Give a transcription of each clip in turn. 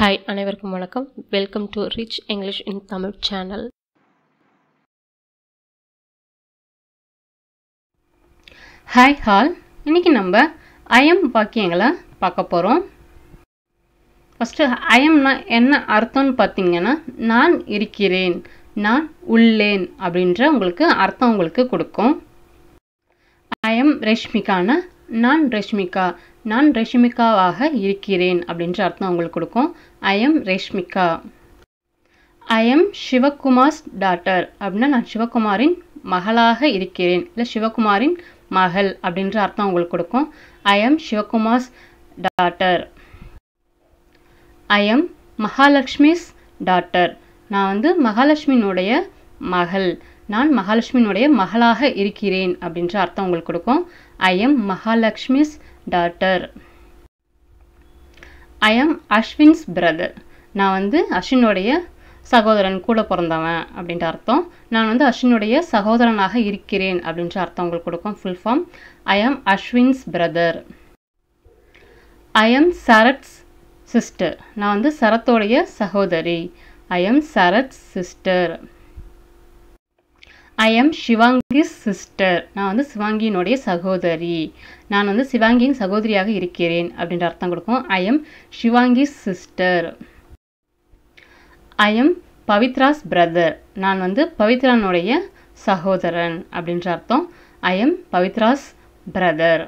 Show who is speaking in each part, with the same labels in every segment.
Speaker 1: hi அனைவருக்கும் வணக்கம் welcome to rich English in Tamil channel hi all இன்னைக்கு நம்ம ஐஎம் வாக்கியங்களை பார்க்க போகிறோம் ஃபஸ்ட்டு ஐஎம்னா என்ன அர்த்தம்னு பார்த்தீங்கன்னா நான் இருக்கிறேன் நான் உள்ளேன் அப்படின்ற உங்களுக்கு அர்த்தம் உங்களுக்கு கொடுக்கும் ஐஎம் ரஷ்மிகானா நான் ரஷ்மிகா நான் ரேஷ்மிகாவாக இருக்கிறேன் அப்படின்ற அர்த்தம் அவங்களுக்கு கொடுக்கும் I am Reshmika I am Sivakumar's daughter அப்படின்னா நான் சிவகுமாரின் மகளாக இருக்கிறேன் இல்லை சிவகுமாரின் மகள் அப்படின்ற அர்த்தம் அவங்களுக்கு கொடுக்கும் I am Sivakumar's daughter I am Mahalakshmi's daughter நான் வந்து மகாலட்சுமியினுடைய மகள் நான் மகாலட்சுமியினுடைய மகளாக இருக்கிறேன் அப்படின்ற அர்த்தம் உங்களுக்கு கொடுக்கும் I am Mahalakshmi's daughter I am Ashwin's brother நான் வந்து அஸ்வினுடைய சகோதரன் கூட பிறந்தவன் அப்படின்ற அர்த்தம் நான் வந்து அஸ்வினுடைய சகோதரனாக இருக்கிறேன் அப்படின்ற அர்த்தம் உங்களுக்கு கொடுக்கும் full form I am Ashwin's brother I am Sarath's sister நான் வந்து சரத்தோடைய சகோதரி I am Sarath sister I am Shivangi sister நான் வந்து சிவாங்கியினுடைய சகோதரி நான் வந்து சிவாங்கியின் சகோதரியாக இருக்கிறேன் அப்படின்ற அர்த்தம் கொடுக்கும் I am Shivangi sister I am Pavithra's brother நான் வந்து பவித்ரானுடைய சகோதரன் அப்படின்ற அர்த்தம் I am Pavithra's brother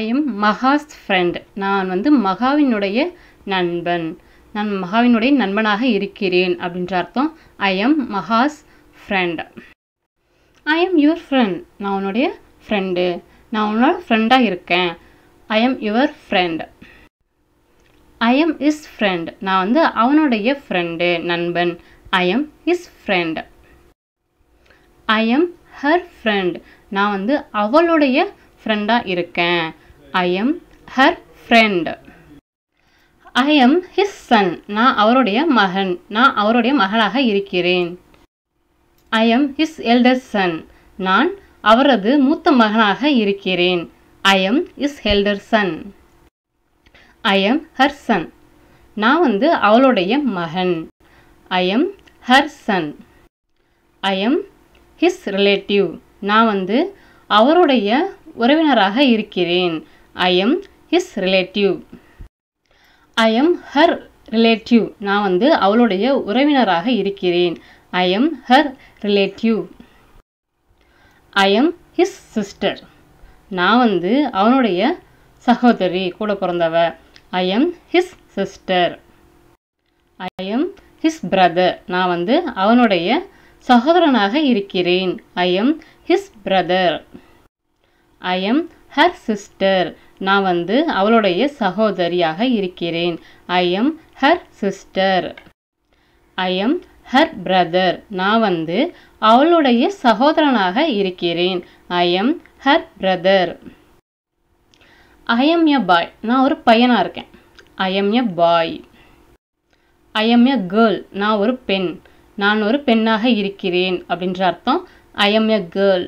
Speaker 1: I am Maha's friend நான் வந்து மகாவினுடைய நண்பன் நான் மகாவினுடைய நண்பனாக இருக்கிறேன் அப்படின்ற அர்த்தம் I am Maha's friend I am your friend நான் உன்னுடைய ஃப்ரெண்டு நான் உன்னோட ஃப்ரெண்டாக இருக்கேன் I am your friend I am his friend நான் வந்து அவனுடைய ஃப்ரெண்டு நண்பன் I am his friend I am her friend நான் வந்து அவளுடைய ஃப்ரெண்டாக இருக்கேன் I am her friend I am his son நான் அவருடைய மகன் நான் அவருடைய மகளாக இருக்கிறேன் I am his elder son நான் அவரது மூத்த மகனாக இருக்கிறேன் I am his elder son I am her son நான் வந்து அவளுடைய மகன் I am her son I am his relative நான் வந்து அவருடைய உறவினராக இருக்கிறேன் I am his relative I am her relative நான் வந்து அவளுடைய உறவினராக இருக்கிறேன் I am her relative I am his sister நான் வந்து அவனுடைய சகோதரி கூட பிறந்தவ I am his sister I am his brother நான் வந்து அவனுடைய சகோதரனாக இருக்கிறேன் I am his brother I am her sister நான் வந்து அவளுடைய சகோதரியாக இருக்கிறேன் I am her sister I am her brother நான் வந்து அவளுடைய சகோதரனாக இருக்கிறேன் I am her brother I am a boy நான் ஒரு பையனாக இருக்கேன் I am a boy I am a girl நான் ஒரு பெண் நான் ஒரு பெண்ணாக இருக்கிறேன் அப்படின்ற அர்த்தம் I am a girl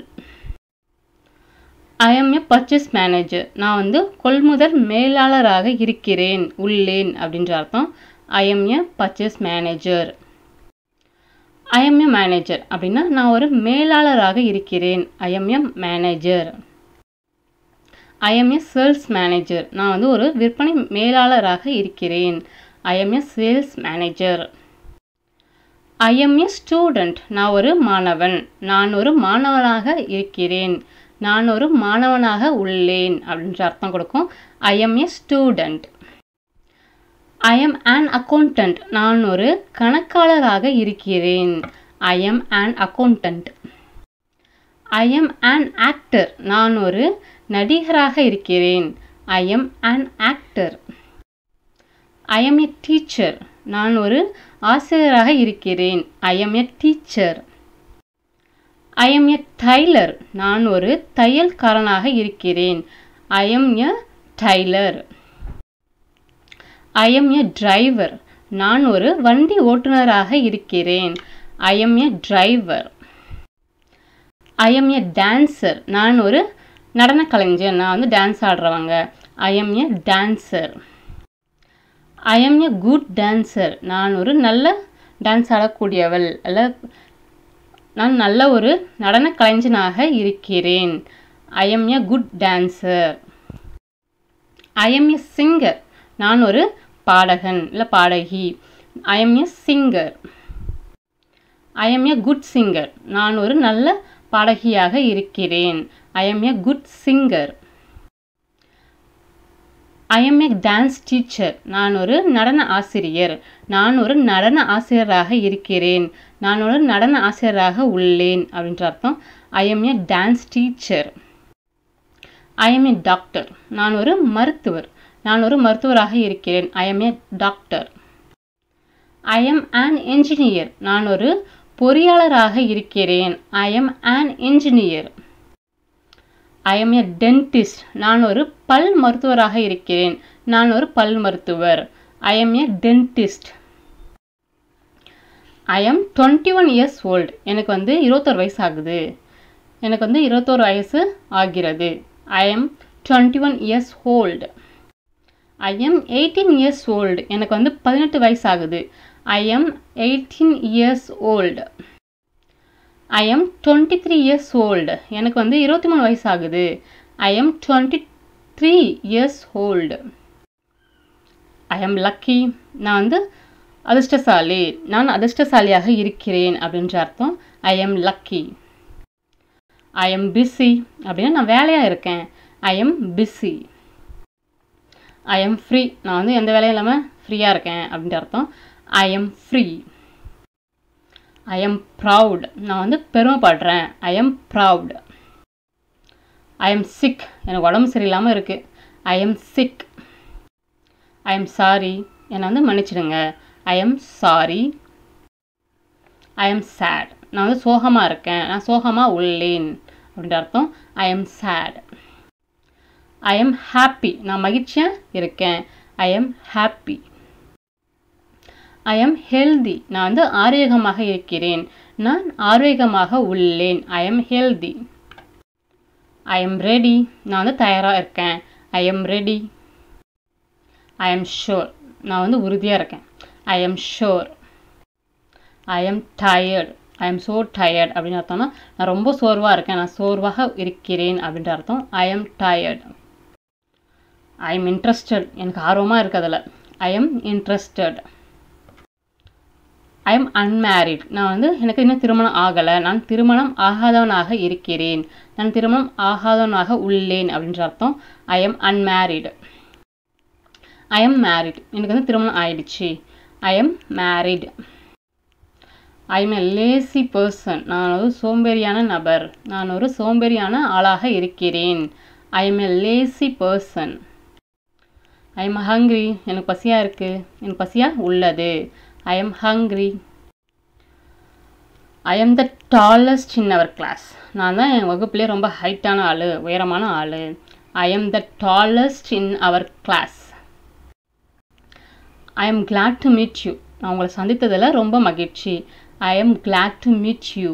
Speaker 1: I am a purchase manager நான் வந்து கொள்முதல் மேலாளராக இருக்கிறேன் உள்ளேன் அப்படின்ற அர்த்தம் I am a purchase manager I am a manager அப்படின்னா நான் ஒரு மேலாளராக இருக்கிறேன் I am a manager I am a sales manager நான் வந்து ஒரு விற்பனை மேலாளராக இருக்கிறேன் I am a sales manager I am a student நான் ஒரு மாணவன் நான் ஒரு மாணவனாக இருக்கிறேன் நான் ஒரு மாணவனாக உள்ளேன் அப்படின்ற அர்த்தம் கொடுக்கும் I am a student I am an accountant நான் ஒரு கணக்காளராக இருக்கிறேன் I am an accountant I am an actor நான் ஒரு நடிகராக இருக்கிறேன் I am an actor I am a teacher நான் ஒரு ஆசிரியராக இருக்கிறேன் I am a teacher I am a tailor நான் ஒரு தையல்காரனாக இருக்கிறேன் I am a tailor I am a driver நான் ஒரு வண்டி ஓட்டுநராக இருக்கிறேன் I am a driver I am a dancer நான் ஒரு நடன கலைஞர் நான் வந்து டான்ஸ் ஆடுறவங்க I am a dancer I am a good dancer நான் ஒரு நல்ல டான்ஸ் ஆடக்கூடியவள் அல்ல நான் நல்ல ஒரு நடன கலைஞனாக இருக்கிறேன் I am a good dancer I am a singer நான் ஒரு பாடகன் இல்லை பாடகி I am a singer I am a good singer நான் ஒரு நல்ல பாடகியாக இருக்கிறேன் I am a good singer I am a dance teacher நான் ஒரு நடன ஆசிரியர் நான் ஒரு நடன ஆசிரியராக இருக்கிறேன் நான் ஒரு நடன ஆசிரியராக உள்ளேன் அப்படின்ற அர்த்தம் I am a dance teacher I am a doctor நான் ஒரு மருத்துவர் நான் ஒரு மருத்துவராக இருக்கிறேன் I am a doctor I am an engineer நான் ஒரு பொறியாளராக இருக்கிறேன் I am an engineer I am a dentist நான் ஒரு பல் மருத்துவராக இருக்கிறேன் நான் ஒரு பல் மருத்துவர் I am a dentist I am twenty one years old எனக்கு வந்து இருபத்தொரு வயசு ஆகுது எனக்கு வந்து இருபத்தோரு வயசு ஆகிறது I am twenty one years old I am eighteen years old எனக்கு வந்து பதினெட்டு வயசு ஆகுது I am eighteen years old I am twenty three years old எனக்கு வந்து இருபத்தி மூணு வயசு ஆகுது I am twenty three years old I am lucky நான் வந்து அதிர்ஷ்டசாலி நான் அதிர்ஷ்டசாலியாக இருக்கிறேன் அப்படின்ற அர்த்தம் I am lucky I am busy அப்படின்னா நான் வேலையாக இருக்கேன் I am busy I am free நான் வந்து எந்த வேலையும் இல்லாமல் ஃப்ரீயாக இருக்கேன் அப்படின்ற அர்த்தம் I am free I am proud நான் வந்து பெருமைப்படுறேன் I am proud I am sick எனக்கு உடம்பு சரியில்லாமல் இருக்குது I am sick I am sorry என்னை வந்து மன்னிச்சிடுங்க I am sorry I am sad நான் வந்து சோகமாக இருக்கேன் நான் சோகமாக உள்ளேன் அப்படின்ற அர்த்தம் I am sad I am happy நான் மகிழ்ச்சியாக இருக்கேன் I am happy I am healthy நான் வந்து ஆரோக்கியமாக இருக்கிறேன் நான் ஆரோக்கியமாக உள்ளேன் I am healthy I am ready நான் வந்து தயாராக இருக்கேன் I am ready I am sure நான் வந்து உறுதியாக இருக்கேன் I am sure I am tired I am so tired அப்படின்னு அர்த்தம்னா நான் ரொம்ப சோர்வாக இருக்கேன் நான் சோர்வாக இருக்கிறேன் அப்படின்ற அர்த்தம் I am tired I am interested எனக்கு ஆர்வமாக இருக்குது அதில் I am interested I am unmarried நான் வந்து எனக்கு இன்னும் திருமணம் ஆகலை நான் திருமணம் ஆகாதவனாக இருக்கிறேன் நான் திருமணம் ஆகாதவனாக உள்ளேன் அப்படின்ற அர்த்தம் I am unmarried I am married எனக்கு வந்து திருமணம் ஆயிடுச்சு I am married I am a lazy person நான் ஒரு சோம்பேறியான நபர் நான் ஒரு சோம்பேறியான ஆளாக இருக்கிறேன் I am a lazy person I am hungry எனக்கு பசியாக இருக்குது எனக்கு பசியாக உள்ளது I am hungry I am the tallest in our class நான் தான் என் வகுப்புலேயே ரொம்ப ஹைட்டான ஆள் உயரமான ஆள் I am the tallest in our class I am glad to meet you நான் உங்களை சந்தித்ததில் ரொம்ப மகிழ்ச்சி I am glad to meet you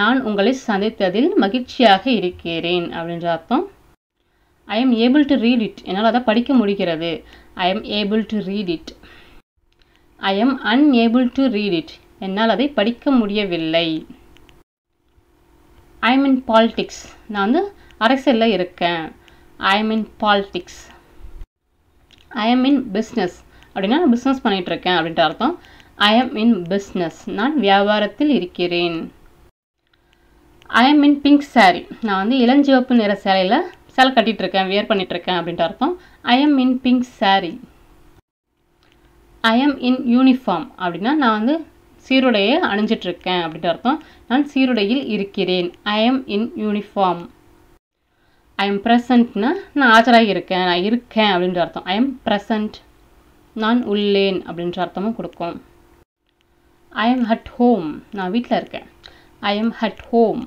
Speaker 1: நான் உங்களை சந்தித்ததில் மகிழ்ச்சியாக இருக்கிறேன் அப்படின்ற அர்த்தம் I am able to read it என்னால் அதை படிக்க முடிகிறது I am able to read it I am unable to read it என்னால் அதை படிக்க முடியவில்லை ஐ மீன் பாலிட்டிக்ஸ் நான் வந்து அரசியலில் இருக்கேன் I mean politics I am in business அப்படின்னா பிஸ்னஸ் பிஸ்னஸ் பண்ணிகிட்ருக்கேன் அப்படின்ற அர்த்தம் ஐ எம் இன் பிஸ்னஸ் நான் வியாபாரத்தில் இருக்கிறேன் I am in pink sari நான் வந்து இளஞ்சிவப்பு நிற சேலையில் சேலை கட்டிகிட்ருக்கேன் வியர் பண்ணிகிட்ருக்கேன் அப்படின்ற அர்த்தம் I am in pink sari I am in uniform அப்படின்னா நான் வந்து சீருடையை அணிஞ்சிட்ருக்கேன் அப்படின்ற அர்த்தம் நான் சீருடையில் இருக்கிறேன் I am in uniform I am ப்ரெசண்ட்னா நான் ஆஜராக இருக்கேன் நான் இருக்கேன் அப்படின்ற அர்த்தம் ஐ எம் ப்ரெசண்ட் நான் உள்ளேன் அப்படின்ற அர்த்தமும் கொடுக்கும் ஐ எம் ஹட் ஹோம் நான் வீட்டில் இருக்கேன் I am at home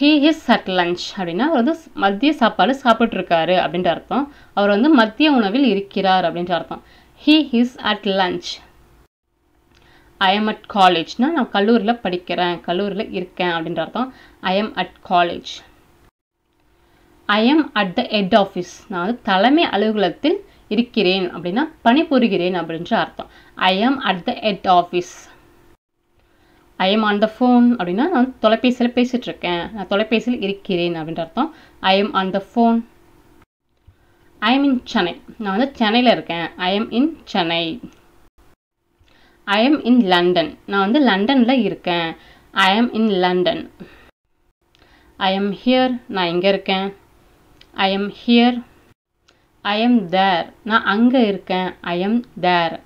Speaker 1: he is at lunch அப்படின்னா அவர் வந்து மதிய சாப்பாடு சாப்பிட்ருக்காரு அப்படின்ற அர்த்தம் அவர் வந்து மதிய உணவில் இருக்கிறார் அப்படின்ற அர்த்தம் he is at lunch I am at காலேஜ்னால் நான் கல்லூரியில் படிக்கிறேன் கல்லூரியில் இருக்கேன் அப்படின்ற அர்த்தம் I am at college I am at the head office நான் வந்து தலைமை அலுவலகத்தில் இருக்கிறேன் அப்படின்னா பணிபுரிகிறேன் அப்படின்ற அர்த்தம் I am at the head office I am on the phone அப்படின்னா நான் தொலைபேசியில் பேசிகிட்ருக்கேன் நான் தொலைபேசியில் இருக்கிறேன் அப்படின்ற அர்த்தம் I am on the phone I am in Chennai நான் வந்து சென்னையில் இருக்கேன் I am in Chennai I am in London நான் வந்து லண்டனில் இருக்கேன் I am in London I am here நான் இங்கே இருக்கேன் I am here I am there நான் அங்கே இருக்கேன் I am there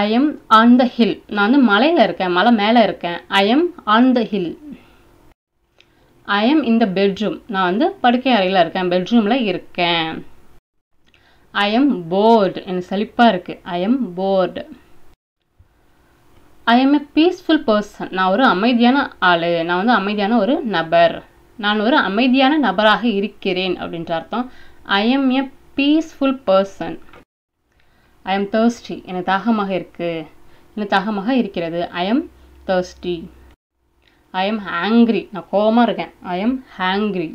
Speaker 1: I am on the hill நான் வந்து மலையில் இருக்கேன் மலை மேலே இருக்கேன் I am on the hill I am in the bedroom நான் வந்து படுக்கை அறையில் இருக்கேன் பெட்ரூமில் இருக்கேன் ஐ எம் போர்டு எனக்கு செழிப்பாக இருக்குது I am bored I am a peaceful person நான் ஒரு அமைதியான ஆள் நான் வந்து அமைதியான ஒரு நபர் நான் ஒரு அமைதியான நபராக இருக்கிறேன் அப்படின்ற அர்த்தம் I am a peaceful person I am thirsty எனக்கு தாகமாக இருக்குது எனக்கு தாகமாக இருக்கிறது I am thirsty I am angry நான் கோபமாக இருக்கேன் I am angry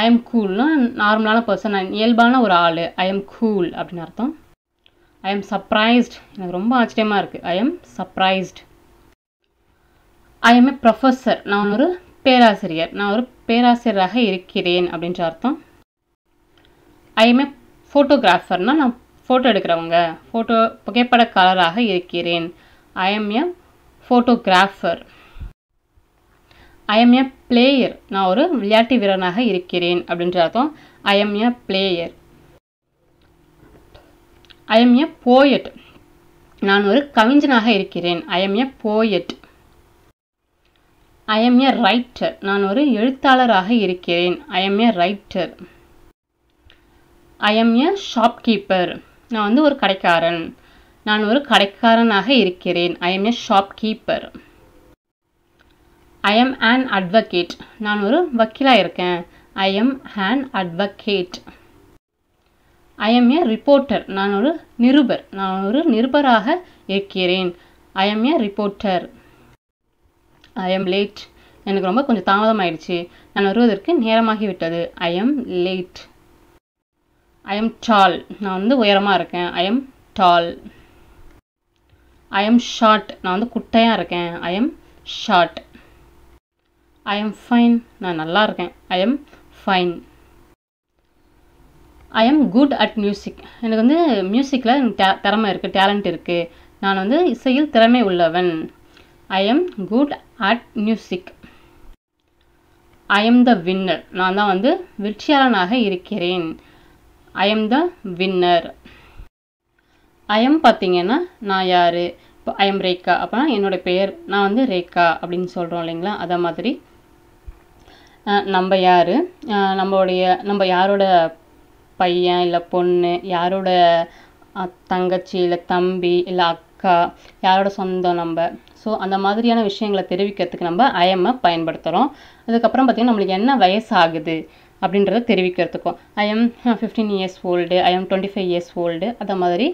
Speaker 1: I am கூல்னா நார்மலான பர்சன் நான் இயல்பான ஒரு ஆள் ஐ எம் கூல் அப்படின்னு அர்த்தம் ஐ எம் சர்ப்ரைஸ்ட் எனக்கு ரொம்ப ஆச்சரியமாக இருக்குது I am surprised I am a professor நான் ஒரு பேராசிரியர் நான் ஒரு பேராசிரியராக இருக்கிறேன் அப்படின்ற அர்த்தம் ஐ எம் ஏ ஃபோட்டோகிராஃபர்னால் நான் ஃபோட்டோ எடுக்கிறவங்க ஃபோட்டோ புகைப்படக்காரராக இருக்கிறேன் I a photographer I am a player நான் ஒரு விளையாட்டு வீரனாக இருக்கிறேன் அப்படின்ற அர்த்தம் I am a player I am a poet நான் ஒரு கவிஞனாக இருக்கிறேன் I am a poet I am a writer நான் ஒரு எழுத்தாளராக இருக்கிறேன் I am a writer I am a shopkeeper நான் வந்து ஒரு கடைக்காரன் நான் ஒரு கடைக்காரனாக இருக்கிறேன் I am a shopkeeper I am an advocate நான் ஒரு வக்கீலாக இருக்கேன் I am an advocate I am a reporter நான் ஒரு நிருபர் நான் ஒரு நிருபராக இருக்கிறேன் I am a reporter I am late எனக்கு ரொம்ப கொஞ்சம் தாமதம் ஆயிடுச்சு நான் வருவதற்கு நேரமாகிவிட்டது I am late I'm tall நான் வந்து உயரமாக இருக்கேன் ஐஎம் டால் ஐஎம் ஷார்ட் நான் வந்து குட்டையாக இருக்கேன் ஐஎம் ஷார்ட் ஐஎம் ஃபைன் நான் நல்லா இருக்கேன் I'm fine I am good at music எனக்கு வந்து மியூசிக்கில் எனக்கு திறமை இருக்குது டேலண்ட் இருக்குது நான் வந்து இசையில் திறமை உள்ளவன் I am good at music I am the winner நான் தான் வந்து வெற்றியாளனாக இருக்கிறேன் ஐ எம் த வின்னர் ஐ பார்த்தீங்கன்னா நான் யார் இப்போ ஐ ரேகா அப்போனா என்னோடய பெயர் நான் வந்து ரேகா அப்படின்னு சொல்கிறோம் இல்லைங்களா அதை மாதிரி நம்ம யார் நம்மளுடைய நம்ம யாரோட பையன் இல்லை பொண்ணு யாரோட தங்கச்சி இல்லை தம்பி இல்லை அக்கா யாரோட சொந்தம் நம்ம ஸோ அந்த மாதிரியான விஷயங்களை தெரிவிக்கிறதுக்கு நம்ம ஐஎம்மை பயன்படுத்துகிறோம் அதுக்கப்புறம் பார்த்திங்கன்னா நம்மளுக்கு என்ன வயசு ஆகுது அப்படின்றத தெரிவிக்கிறதுக்கும் I am fifteen years old I am twenty five years old அது மாதிரி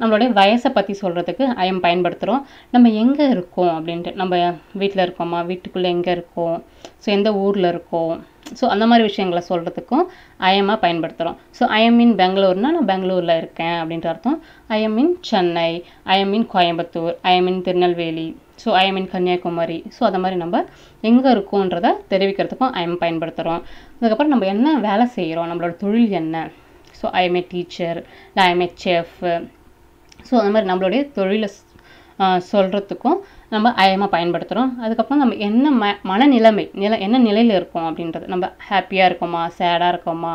Speaker 1: நம்மளுடைய வயசை பற்றி சொல்கிறதுக்கு ஐயம் பயன்படுத்துகிறோம் நம்ம எங்கே இருக்கோம் அப்படின்ட்டு நம்ம வீட்டில் இருக்கோமா வீட்டுக்குள்ளே எங்கே இருக்கோம் ஸோ எந்த ஊரில் இருக்கோம் ஸோ அந்த மாதிரி விஷயங்களை சொல்கிறதுக்கும் ஐஎம்மாக பயன்படுத்துகிறோம் ஸோ ஐஎம் மீன் பெங்களூர்னால் நான் பெங்களூரில் இருக்கேன் அப்படின்ற அர்த்தம் I'm in Chennai I'm in Coimbatore I'm in Tirunelveli so I'm in Kanyakumari ஸோ அந்த மாதிரி நம்ம எங்கே இருக்கோன்றதை தெரிவிக்கிறதுக்கும் ஐஎம் பயன்படுத்துகிறோம் அதுக்கப்புறம் நம்ம என்ன வேலை செய்கிறோம் நம்மளோட தொழில் என்ன ஸோ ஐ ஏ டீச்சர் இல்லை ஐ ஏ செஃப் ஸோ அந்த மாதிரி நம்மளுடைய தொழிலை சொல்கிறதுக்கும் நம்ம ஐஎம்மாக பயன்படுத்துகிறோம் அதுக்கப்புறம் நம்ம என்ன ம மனநிலைமை நில என்ன நிலையில் இருக்கோம் அப்படின்றது நம்ம ஹாப்பியாக இருக்கோமா சேடாக இருக்கோமா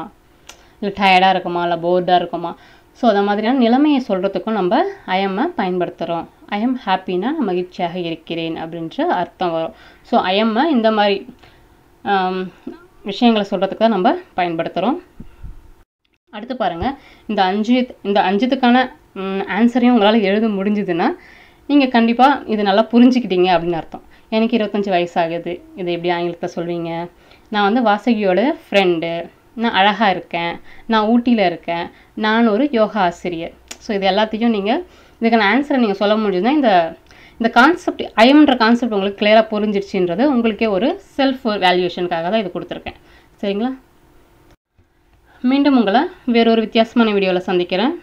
Speaker 1: இல்லை டயர்டாக இருக்குமா இல்லை போர்டாக இருக்குமா ஸோ அந்த மாதிரியான நிலைமையை சொல்கிறதுக்கும் நம்ம ஐஎம்மை பயன்படுத்துகிறோம் ஐஎம் ஹாப்பினா நான் மகிழ்ச்சியாக இருக்கிறேன் அப்படின்ற அர்த்தம் வரும் ஸோ ஐஎம்மை இந்த மாதிரி விஷயங்களை சொல்கிறதுக்கு தான் நம்ம பயன்படுத்துகிறோம் அடுத்து பாருங்கள் இந்த அஞ்சு இந்த அஞ்சுத்துக்கான ஆன்சரையும் உங்களால் எழுத முடிஞ்சுதுன்னா நீங்கள் கண்டிப்பாக இது நல்லா புரிஞ்சுக்கிட்டீங்க அப்படின்னு அர்த்தம் எனக்கு இருபத்தஞ்சி வயசாகுது இது எப்படி ஆங்கிலத்தை சொல்வீங்க நான் வந்து வாசகியோட ஃப்ரெண்டு நான் அழகாக இருக்கேன் நான் ஊட்டியில் இருக்கேன் நான் ஒரு யோகா ஆசிரியர் ஸோ இது எல்லாத்தையும் நீங்கள் இதுக்கான ஆன்சரை நீங்கள் சொல்ல முடிஞ்சுன்னா இந்த இந்த கான்செப்ட் ஐஎம்ன்ற கான்செப்ட் உங்களுக்கு கிளியராக புரிஞ்சிருச்சுன்றது உங்களுக்கே ஒரு செல்ஃப் வேல்யூஷனுக்காக தான் இது கொடுத்துருக்கேன் சரிங்களா மீண்டும் உங்களை வேறொரு வித்தியாசமான வீடியோவில் சந்திக்கிறேன்